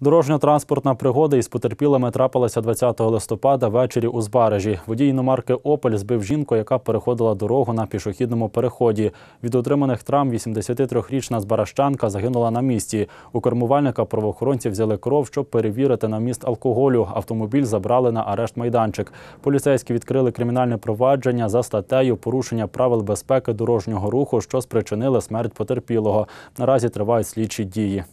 Дорожньо-транспортна пригода із потерпілими трапилася 20 листопада ввечері у Збаражі. Водій номарки Опель збив жінку, яка переходила дорогу на пішохідному переході. Від отриманих травм 83-річна збаражчанка загинула на місці. У кермувальника правоохоронці взяли кров, щоб перевірити на міст алкоголю. Автомобіль забрали на арешт майданчик. Поліцейські відкрили кримінальне провадження за статтею порушення правил безпеки дорожнього руху, що спричинили смерть потерпілого. Наразі тривають слідчі дії.